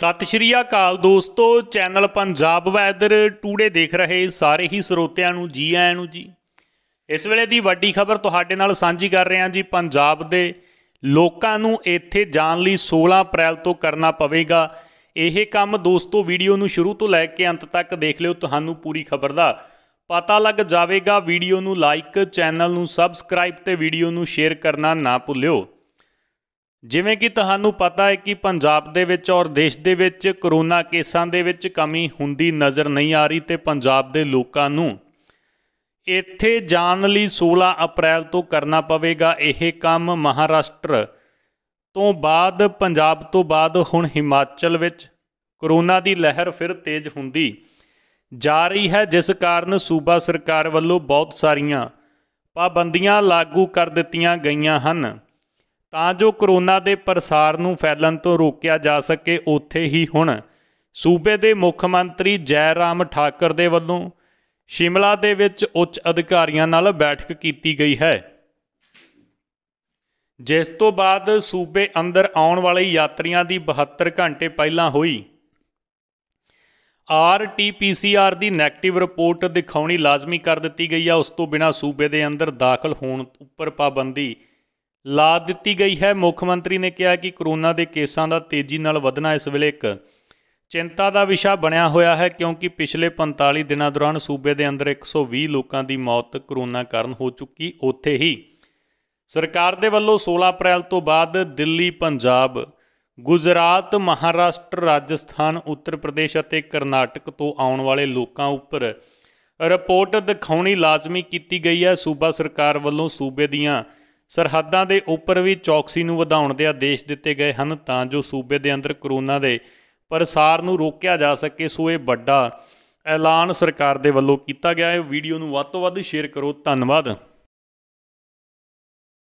ਸਤਿ ਸ਼੍ਰੀ ਅਕਾਲ ਦੋਸਤੋ channel Punjab weather today ਦੇਖ ਰਹੇ ਸਾਰੇ ਹੀ ਸਰੋਤਿਆਂ ਨੂੰ ਜੀ ਆਇਆਂ ਨੂੰ ਜੀ ਇਸ ਵੇਲੇ ਦੀ ਵੱਡੀ ਖਬਰ ਤੁਹਾਡੇ ਨਾਲ ਸਾਂਝੀ ਕਰ ਰਹੇ ਹਾਂ ਜੀ ਪੰਜਾਬ ਦੇ ਲੋਕਾਂ ਨੂੰ ਇੱਥੇ ਜਾਣ ਲਈ 16 ਅਪ੍ਰੈਲ ਤੋਂ ਕਰਨਾ ਪਵੇਗਾ ਇਹ ਕੰਮ ਦੋਸਤੋ ਵੀਡੀਓ ਨੂੰ ਸ਼ੁਰੂ ਤੋਂ ਲੈ ਕੇ ਅੰਤ ਤੱਕ ਦੇਖ ਲਿਓ ਤੁਹਾਨੂੰ ਪੂਰੀ ਖਬਰ ਦਾ ਪਤਾ ਲੱਗ ਜਾਵੇਗਾ ਵੀਡੀਓ ਨੂੰ ਲਾਈਕ ਚੈਨਲ ਨੂੰ ਸਬਸਕ੍ਰਾਈਬ ਤੇ ਵੀਡੀਓ ਨੂੰ ਸ਼ੇਅਰ ਕਰਨਾ ਨਾ ਭੁੱਲਿਓ ਜਿਵੇਂ ਕਿ ਤੁਹਾਨੂੰ ਪਤਾ ਹੈ ਕਿ ਪੰਜਾਬ ਦੇ ਵਿੱਚ ਔਰ ਦੇਸ਼ ਦੇ ਵਿੱਚ ਕਰੋਨਾ ਕੇਸਾਂ ਦੇ ਵਿੱਚ ਕਮੀ ਹੁੰਦੀ ਨਜ਼ਰ ਨਹੀਂ ਆ ਰਹੀ ਤੇ ਪੰਜਾਬ ਦੇ ਲੋਕਾਂ ਨੂੰ ਇੱਥੇ ਜਾਣ ਲਈ 16 ਅਪ੍ਰੈਲ ਤੋਂ ਕਰਨਾ ਪਵੇਗਾ ਇਹ ਕੰਮ ਮਹਾਰਾਸ਼ਟਰ ਤੋਂ ਬਾਅਦ ਪੰਜਾਬ ਤੋਂ ਬਾਅਦ ਹੁਣ ਹਿਮਾਚਲ ਵਿੱਚ ਕਰੋਨਾ ਦੀ ਲਹਿਰ ਫਿਰ ਤੇਜ਼ ਹੁੰਦੀ ਜਾ ਰਹੀ ਹੈ ਜਿਸ ਕਾਰਨ ਸੂਬਾ ਸਰਕਾਰ ਵੱਲੋਂ ਬਹੁਤ ਸਾਰੀਆਂ ਪਾਬੰਦੀਆਂ ਲਾਗੂ ਕਰ ਦਿੱਤੀਆਂ ਗਈਆਂ ਹਨ ਤਾਂ ਜੋ ਕਰੋਨਾ ਦੇ ਪ੍ਰਸਾਰ ਨੂੰ ਫੈਲਣ ਤੋਂ ਰੋਕਿਆ ਜਾ ਸਕੇ ਉੱਥੇ ਹੀ ਹੁਣ ਸੂਬੇ ਦੇ ਮੁੱਖ ਮੰਤਰੀ ਜੈ ਰਾਮ ਠਾਕਰ ਦੇ ਵੱਲੋਂ ਸ਼ਿਮਲਾ ਦੇ ਵਿੱਚ ਉੱਚ ਅਧਿਕਾਰੀਆਂ ਨਾਲ ਬੈਠਕ ਕੀਤੀ ਗਈ ਹੈ ਜਿਸ ਤੋਂ ਬਾਅਦ ਸੂਬੇ ਅੰਦਰ ਆਉਣ ਵਾਲੇ ਯਾਤਰੀਆਂ ਦੀ 72 ਘੰਟੇ ਪਹਿਲਾਂ ਹੋਈ ਆਰ-ਟੀ-ਪੀ-ਸੀ-ਆਰ ਦੀ 네ਗੇਟਿਵ ਰਿਪੋਰਟ ਦਿਖਾਉਣੀ ਲਾਜ਼ਮੀ ਕਰ ਦਿੱਤੀ ਗਈ ਆ ਉਸ ਤੋਂ ਬਿਨਾ ਸੂਬੇ ਦੇ ਅੰਦਰ ਦਾਖਲ ਹੋਣ ਉੱਪਰ ਪਾਬੰਦੀ ਲਾ ਦਿੱਤੀ ਗਈ ਹੈ ਮੁੱਖ ਮੰਤਰੀ ਨੇ ਕਿਹਾ ਕਿ ਕਰੋਨਾ ਦੇ ਕੇਸਾਂ ਦਾ ਤੇਜ਼ੀ ਨਾਲ ਵਧਣਾ ਇਸ ਵੇਲੇ ਇੱਕ ਚਿੰਤਾ ਦਾ ਵਿਸ਼ਾ ਬਣਿਆ ਹੋਇਆ ਹੈ ਕਿਉਂਕਿ ਪਿਛਲੇ 45 ਦਿਨਾਂ ਦੌਰਾਨ ਸੂਬੇ ਦੇ ਅੰਦਰ 120 ਲੋਕਾਂ ਦੀ ਮੌਤ ਕਰੋਨਾ ਕਾਰਨ ਹੋ ਚੁੱਕੀ ਉੱਥੇ ਹੀ ਸਰਕਾਰ ਦੇ ਵੱਲੋਂ 16 ਅਪ੍ਰੈਲ ਤੋਂ ਬਾਅਦ ਦਿੱਲੀ ਪੰਜਾਬ ਗੁਜਰਾਤ ਮਹਾਰਾਸ਼ਟਰ ਰਾਜਸਥਾਨ ਉੱਤਰ ਪ੍ਰਦੇਸ਼ ਅਤੇ ਕਰਨਾਟਕ ਤੋਂ ਆਉਣ ਵਾਲੇ ਲੋਕਾਂ ਉੱਪਰ ਰਿਪੋਰਟ ਦਿਖਾਉਣੀ ਲਾਜ਼ਮੀ ਕੀਤੀ ਗਈ ਹੈ ਸੂਬਾ ਸਰਕਾਰ ਵੱਲੋਂ ਸੂਬੇ ਦੀਆਂ ਸਰਹੱਦਾਂ ਦੇ ਉੱਪਰ ਵੀ ਚੌਕਸੀ ਨੂੰ ਵਧਾਉਣ ਦੇ ਆਦੇਸ਼ ਦਿੱਤੇ ਗਏ ਹਨ ਤਾਂ ਜੋ ਸੂਬੇ ਦੇ ਅੰਦਰ ਕਰੋਨਾ ਦੇ ਪ੍ਰਸਾਰ ਨੂੰ ਰੋਕਿਆ ਜਾ ਸਕੇ ਸੋ ਇਹ ਵੱਡਾ ਐਲਾਨ ਸਰਕਾਰ ਦੇ ਵੱਲੋਂ ਕੀਤਾ ਗਿਆ ਹੈ ਵੀਡੀਓ ਨੂੰ ਵੱਧ ਤੋਂ ਵੱਧ ਸ਼ੇਅਰ ਕਰੋ ਧੰਨਵਾਦ